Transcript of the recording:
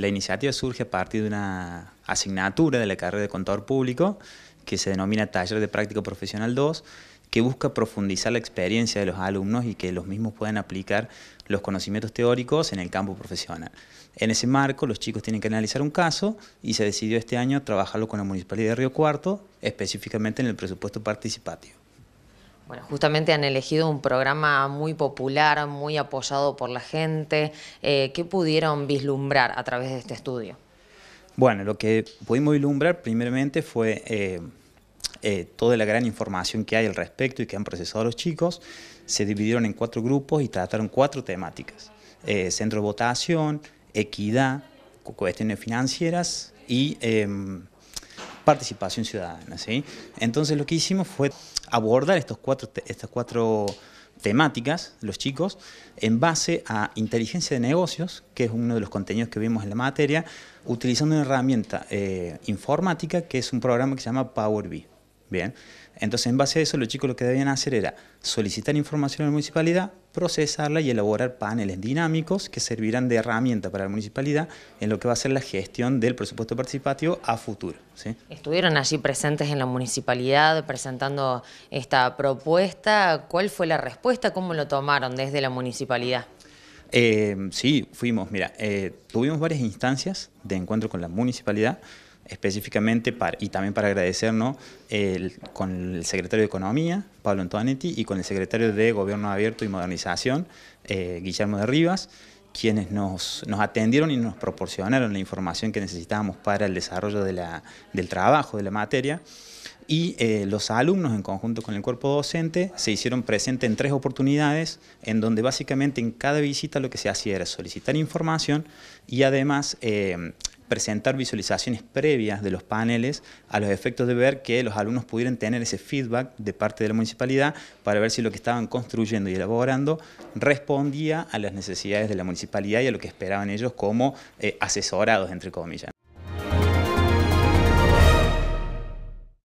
La iniciativa surge a partir de una asignatura de la carrera de contador público que se denomina Taller de Práctica Profesional 2, que busca profundizar la experiencia de los alumnos y que los mismos puedan aplicar los conocimientos teóricos en el campo profesional. En ese marco, los chicos tienen que analizar un caso y se decidió este año trabajarlo con la Municipalidad de Río Cuarto, específicamente en el presupuesto participativo. Bueno, justamente han elegido un programa muy popular, muy apoyado por la gente. Eh, ¿Qué pudieron vislumbrar a través de este estudio? Bueno, lo que pudimos vislumbrar primeramente fue eh, eh, toda la gran información que hay al respecto y que han procesado los chicos. Se dividieron en cuatro grupos y trataron cuatro temáticas. centro de votación, equidad, cuestiones financieras y em, participación ciudadana. ¿sí? Entonces lo que hicimos fue abordar estos cuatro, estas cuatro temáticas, los chicos, en base a inteligencia de negocios, que es uno de los contenidos que vimos en la materia, utilizando una herramienta eh, informática que es un programa que se llama Power BI. Bien. Entonces, en base a eso, los chicos lo que debían hacer era solicitar información a la municipalidad, procesarla y elaborar paneles dinámicos que servirán de herramienta para la municipalidad en lo que va a ser la gestión del presupuesto participativo a futuro. Estuvieron allí presentes en la municipalidad presentando esta propuesta. ¿Cuál fue la respuesta? ¿Cómo lo tomaron desde la municipalidad? Eh, sí, fuimos, mira, eh, tuvimos varias instancias de encuentro con la municipalidad específicamente para, y también para agradecernos con el secretario de Economía, Pablo Antonetti, y con el secretario de Gobierno Abierto y Modernización, eh, Guillermo de Rivas, quienes nos, atendieron y nos proporcionaron la información que necesitábamos para el desarrollo de del trabajo, de la materia. Y eh, los alumnos, en conjunto con el cuerpo docente, se hicieron presentes en tres oportunidades, en donde básicamente en cada visita lo que se hacía era solicitar información y además... Eh, presentar visualizaciones previas de los paneles a los efectos de ver que los alumnos pudieran tener ese feedback de parte de la municipalidad para ver si lo que estaban construyendo y elaborando respondía a las necesidades de la municipalidad y a lo que esperaban ellos como eh, asesorados, entre comillas.